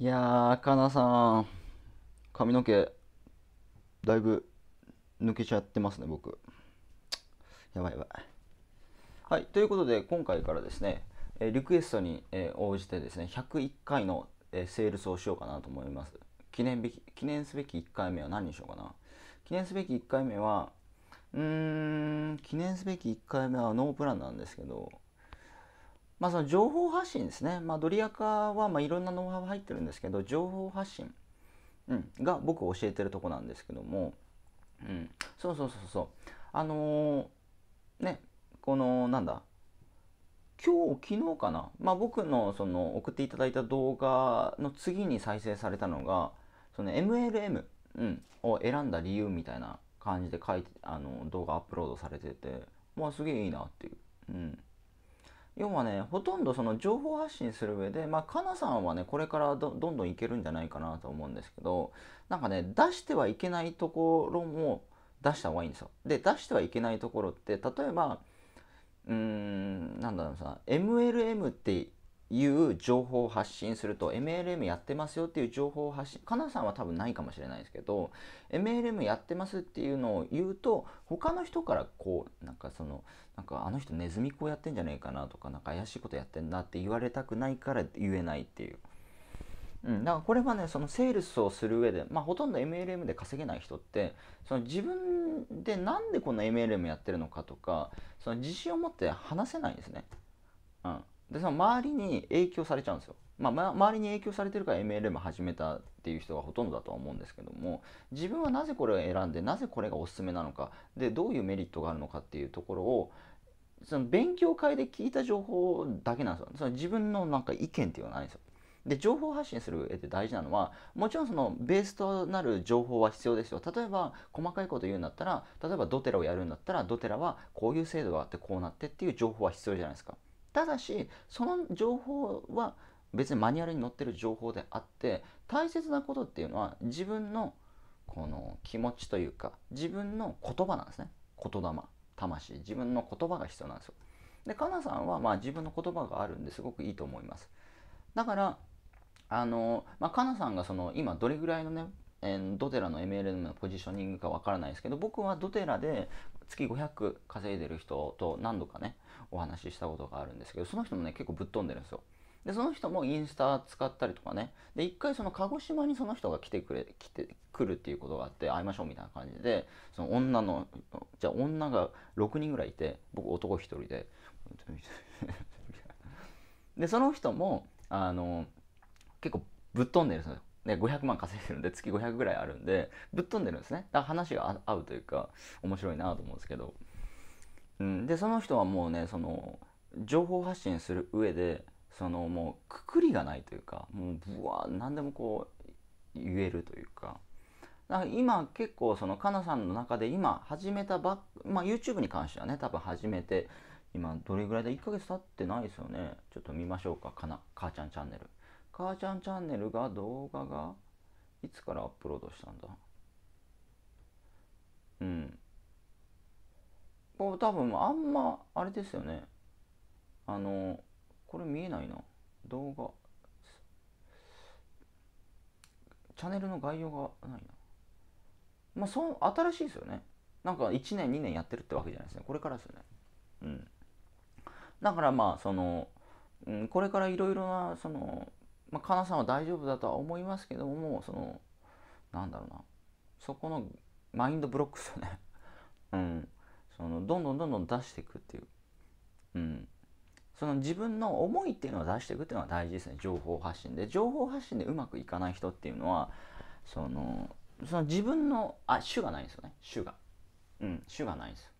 いやかなさん、髪の毛、だいぶ抜けちゃってますね、僕。やばいやばい。はい、ということで、今回からですね、えリクエストに、え応じてですね、101回の、えセールスをしようかなと思います。記念べき記念すべき1回目は何にしようかな。記念すべき1回目は、うーん、記念すべき1回目はノープランなんですけど、まあ、その情報発信ですね、まあ、ドリアカはまいろんなノウハウ入ってるんですけど情報発信、うん、が僕教えてるとこなんですけども、うん、そうそうそうそうあのー、ねこのなんだ今日昨日かな、まあ、僕のその送っていただいた動画の次に再生されたのがその MLM、うん、を選んだ理由みたいな感じで書いてあの動画アップロードされててまあすげえいいなっていう。うん要はねほとんどその情報発信する上でまあかなさんはねこれからどんどんいけるんじゃないかなと思うんですけどなんかね出してはいけないところも出した方がいいんですよ。で出してはいけないところって例えばうーんなんだろうさ MLM っていう情報を発信すると MLM やってますよっていう情報を発信かなさんは多分ないかもしれないですけど MLM やってますっていうのを言うと他の人からこうなんかそのなんかあの人ネズミ講やってんじゃねえかなとかなんか怪しいことやってんなって言われたくないから言えないっていう。うん、だからこれはねそのセールスをする上で、まあ、ほとんど MLM で稼げない人ってその自分で何でこの MLM やってるのかとかその自信を持って話せないんですね。うんでその周りに影響されちゃうんですよ。まあ、ま、周りに影響されてるから MLM 始めたっていう人がほとんどだとは思うんですけども自分はなぜこれを選んでなぜこれがおすすめなのかでどういうメリットがあるのかっていうところをその勉強会で聞いた情報だけなんですよ。その自分のなんか意見っていうのはないんですよ。で情報発信する上で大事なのはもちろんそのベースとなる情報は必要ですよ例えば細かいこと言うんだったら例えばドテラをやるんだったらドテラはこういう制度があってこうなってっていう情報は必要じゃないですかただしその情報は別にマニュアルに載ってる情報であって大切なことっていうのは自分のこの気持ちというか自分の言葉なんですね言霊魂自分の言葉が必要なんですよでかなさんはまあ自分の言葉があるんですごくいいと思いますだからあの、まあ、かなさんがその今どれぐらいのねドテラの MLM のポジショニングかわからないですけど僕はドテラで月500稼いでる人と何度かねお話ししたことがあるんですけどその人もね結構ぶっ飛んでるんですよでその人もインスタ使ったりとかねで一回その鹿児島にその人が来てくれ来てくるっていうことがあって会いましょうみたいな感じでその女のじゃあ女が6人ぐらいいて僕男1人で でその人もあの結構ぶっ飛んでるんですよで500万稼いでるんで月500ぐらいあるんでぶっ飛んでるんですねだから話が合うというか面白いなと思うんですけど、うん、でその人はもうねその情報発信する上でそのもうくくりがないというかもうぶわ何でもこう言えるというかだから今結構そのかなさんの中で今始めたばっまあ YouTube に関してはね多分始めて今どれぐらいで1ヶ月経ってないですよねちょっと見ましょうかかな母ちゃんチャンネル母ちゃんチャンネルが動画がいつからアップロードしたんだうん。これ多分あんまあれですよね。あの、これ見えないな。動画。チャンネルの概要がないな。まあ、そう、新しいですよね。なんか1年、2年やってるってわけじゃないですね。これからですよね。うん。だからまあ、その、うん、これからいろいろな、その、まあ、かなさんは大丈夫だとは思いますけどもそのなんだろうなそこのマインドブロックですよね うんそのどんどんどんどん出していくっていううんその自分の思いっていうのを出していくっていうのは大事ですね情報発信で情報発信でうまくいかない人っていうのはそのその自分のあ主がないんですよね主がうん主がないんですよ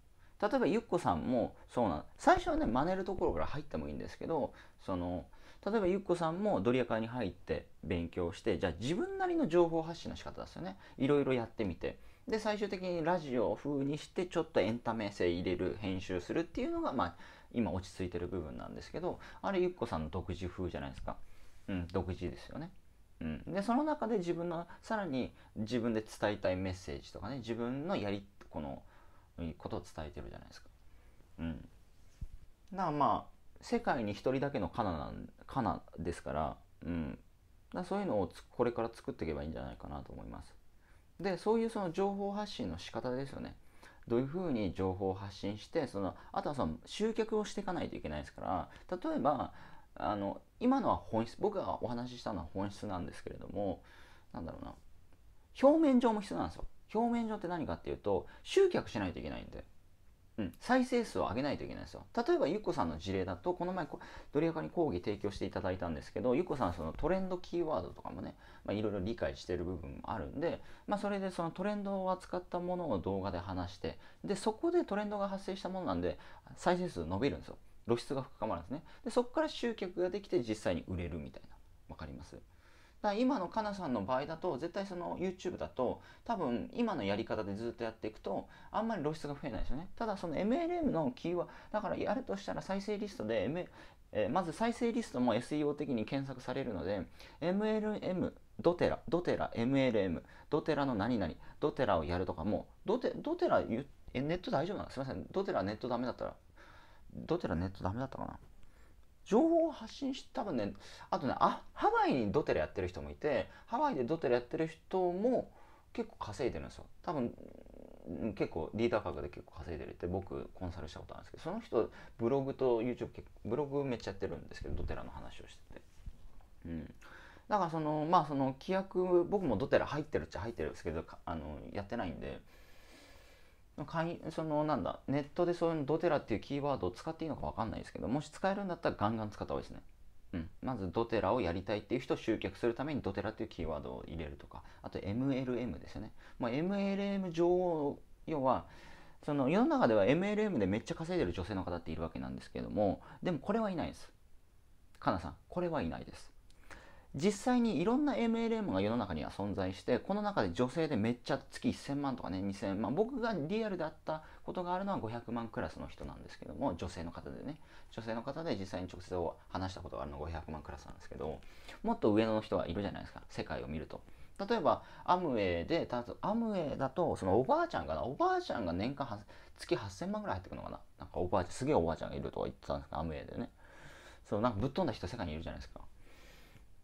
例えばゆっこさんもそうなん最初はね真似るところから入ってもいいんですけどその例えばゆっこさんもドリアカに入って勉強してじゃあ自分なりの情報発信の仕方ですよねいろいろやってみてで最終的にラジオ風にしてちょっとエンタメ性入れる編集するっていうのがまあ今落ち着いてる部分なんですけどあれゆっこさんの独自風じゃないですかうん独自ですよねうん、でその中で自分のさらに自分で伝えたいメッセージとかね自分のやりこのことを伝えてるじゃないですか。うん、だからまあ世界に一人だけのカナかなですから,、うん、だそういうのをこれから作っていけばいいんじゃないかなと思います。でそういうその情報発信の仕方ですよね。どういうふうに情報を発信してそのあとはその集客をしていかないといけないですから例えばあの今のは本質僕がお話ししたのは本質なんですけれども何だろうな表面上も必要なんですよ。表面上って何かっていうと集客しないといけないんでうん、再生数を上げないといけないんですよ。例えばゆっこさんの事例だと、この前、ドリアカに講義提供していただいたんですけど、ゆっこさんそのトレンドキーワードとかもね、いろいろ理解している部分もあるんで、まあ、それでそのトレンドを扱ったものを動画で話して、で、そこでトレンドが発生したものなんで、再生数伸びるんですよ。露出が深まるんですね。で、そこから集客ができて実際に売れるみたいな。わかりますだ今のかなさんの場合だと絶対その YouTube だと多分今のやり方でずっとやっていくとあんまり露出が増えないですよねただその MLM のキーワードだからやるとしたら再生リストで、M えー、まず再生リストも SEO 的に検索されるので MLM ドテラドテラ MLM ドテラの何々ドテラをやるとかもドテドテラえネット大丈夫なのすいませんドテラネットダメだったらドテラネットダメだったかな情報を発信して多分ねあとねあハワイにドテラやってる人もいてハワイでドテラやってる人も結構稼いでるんですよ多分結構リーダー格で結構稼いでるって僕コンサルしたことあるんですけどその人ブログと YouTube ブログめっちゃやってるんですけどドテラの話をしててうんだからそのまあその規約僕もドテラ入ってるっちゃ入ってるんですけどあのやってないんでそのなんだネットでそういうドテラっていうキーワードを使っていいのか分かんないですけどもし使えるんだったらガンガン使った方がいいですね、うん、まずドテラをやりたいっていう人を集客するためにドテラっていうキーワードを入れるとかあと MLM ですよね、まあ、MLM 女王要はその世の中では MLM でめっちゃ稼いでる女性の方っているわけなんですけどもでもこれはいないですかなさんこれはいないです実際にいろんな MLM が世の中には存在してこの中で女性でめっちゃ月1000万とかね2000万僕がリアルであったことがあるのは500万クラスの人なんですけども女性の方でね女性の方で実際に直接話したことがあるのが500万クラスなんですけどもっと上の人がいるじゃないですか世界を見ると。例えばアムウェイでたアムウェイだとそのおばあちゃんかなおばあちゃんが年間月8000万ぐらい入ってくるのかななんかおばあちゃんすげえおばあちゃんがいるとか言ってたんですかアムウェイでねそうなんかぶっ飛んだ人世界にいるじゃないですか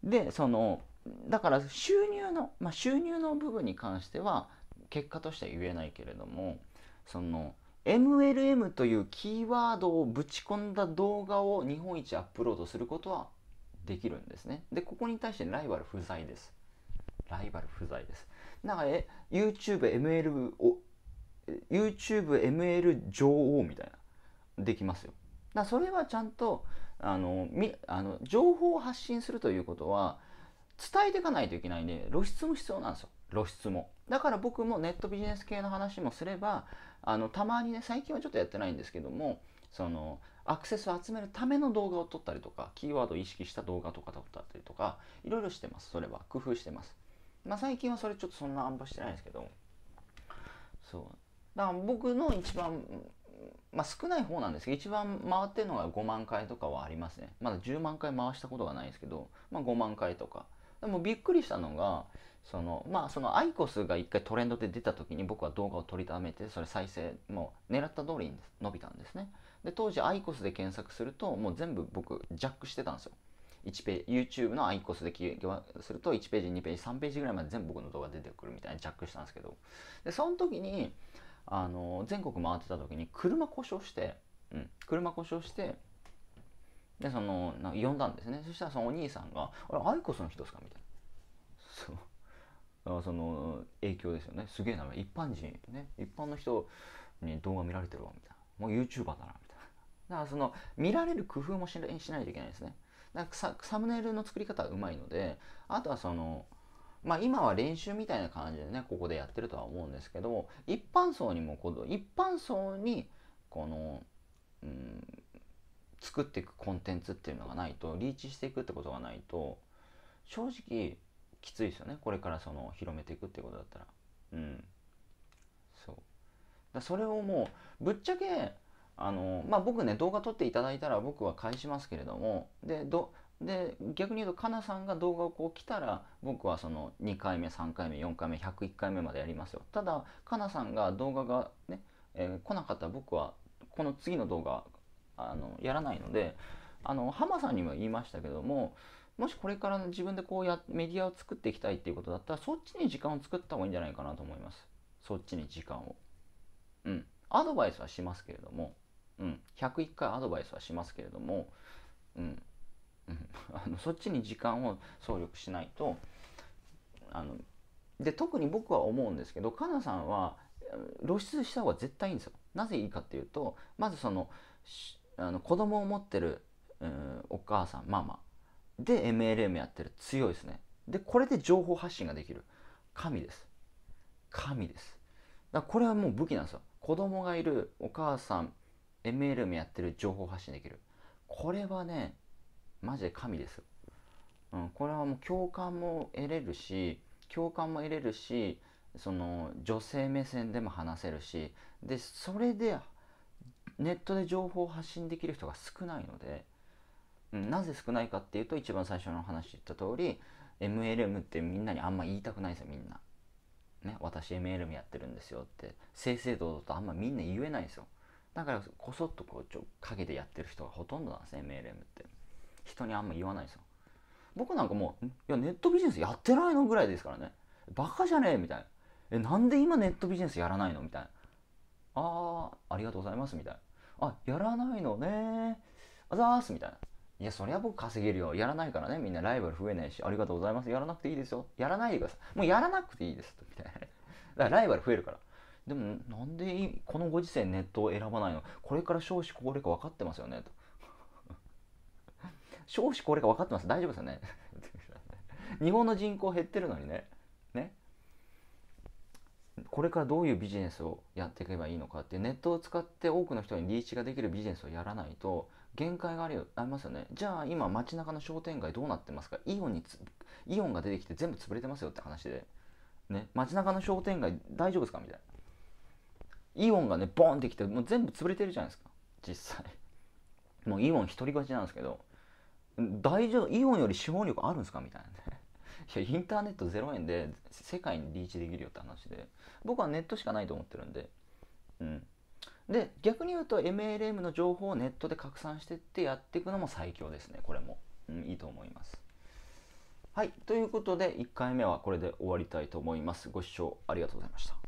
でそのだから収入の、まあ、収入の部分に関しては結果としては言えないけれどもその MLM というキーワードをぶち込んだ動画を日本一アップロードすることはできるんですね。で、ここに対してライバル不在です。ライバル不在です。だから、YouTube、ML を、YouTube、ML 女王みたいな。できますよ。だそれはちゃんとあのみあの情報を発信するということは伝えていかないといけないんで露出も必要なんですよ露出もだから僕もネットビジネス系の話もすればあのたまにね最近はちょっとやってないんですけどもそのアクセスを集めるための動画を撮ったりとかキーワードを意識した動画とか撮ったりとかいろいろしてますそれは工夫してますまあ最近はそれちょっとそんなあんましてないですけどそうだから僕の一番まあ、少ない方なんですけど一番回ってるのが5万回とかはありますねまだ10万回回したことがないですけど、まあ、5万回とかでもびっくりしたのがそのまあそのアイコスが一回トレンドで出た時に僕は動画を取りためてそれ再生もう狙った通りに伸びたんですねで当時アイコスで検索するともう全部僕ジャックしてたんですよ1ペ YouTube のアイコスで起業すると1ページ2ページ3ページぐらいまで全部僕の動画出てくるみたいなジャックしたんですけどでその時にあの全国回ってた時に車故障して、うん、車故障してでそのな呼んだんですねそしたらそのお兄さんが「あれアイコスの人ですか?」みたいなそうその影響ですよねすげえな一般人ね一般の人に動画見られてるわみたいなもう YouTuber だなみたいなだからその見られる工夫もしないといけないですねだからサムネイルの作り方はうまいのであとはそのまあ、今は練習みたいな感じでねここでやってるとは思うんですけども一般層にも一般層にこの、うん、作っていくコンテンツっていうのがないとリーチしていくってことがないと正直きついですよねこれからその広めていくってことだったらうんそうだそれをもうぶっちゃけあのまあ僕ね動画撮っていただいたら僕は返しますけれどもでどで逆に言うとかなさんが動画をこう来たら僕はその2回目3回目4回目101回目までやりますよただかなさんが動画がね、えー、来なかったら僕はこの次の動画あのやらないのであの浜さんにも言いましたけどももしこれから自分でこうやメディアを作っていきたいっていうことだったらそっちに時間を作った方がいいんじゃないかなと思いますそっちに時間をうんアドバイスはしますけれどもうん101回アドバイスはしますけれどもうん あのそっちに時間を総力しないとあので特に僕は思うんですけどかなさんは露出した方が絶対いいんですよ。なぜいいかっていうとまずそのあの子供を持ってる、うん、お母さんママで MLM やってる強いですね。でこれで情報発信ができる神です。神です。だからこれはもう武器なんですよ。子供がいるお母さん MLM やってる情報発信できる。これはねマジで神です、うん、これはもう共感も得れるし共感も得れるしその女性目線でも話せるしでそれでネットで情報を発信できる人が少ないので、うん、なぜ少ないかっていうと一番最初の話言った通り MLM ってみんなにあんま言いたくないですよみんな。ね、私 MLM やってるんですよって正々堂々とあんまみんな言えないですよだからこそっとこうちょ陰でやってる人がほとんどなんですね MLM って人にあんま言わないですよ僕なんかもういやネットビジネスやってないのぐらいですからねバカじゃねえみたいなえなんで今ネットビジネスやらないのみたいなああありがとうございますみたいなあやらないのねあざーすみたいないやそりゃ僕稼げるよやらないからねみんなライバル増えないしありがとうございますやらなくていいですよやらないでくださいもうやらなくていいですみたいなだからライバル増えるからでもなんでこのご時世ネットを選ばないのこれから少子高齢化分かってますよねと少子高齢化分かってます大丈夫ですよね 日本の人口減ってるのにねねこれからどういうビジネスをやっていけばいいのかってネットを使って多くの人にリーチができるビジネスをやらないと限界がありますよねじゃあ今街中の商店街どうなってますかイオンにイオンが出てきて全部潰れてますよって話で、ね、街中の商店街大丈夫ですかみたいなイオンがねボンってきてもう全部潰れてるじゃないですか実際もうイオン独り勝ちなんですけど大丈夫イオンより資本力あるんですかみたいなね いやインターネット0円で世界にリーチできるよって話で僕はネットしかないと思ってるんでうんで逆に言うと MLM の情報をネットで拡散してってやっていくのも最強ですねこれも、うん、いいと思いますはいということで1回目はこれで終わりたいと思いますご視聴ありがとうございました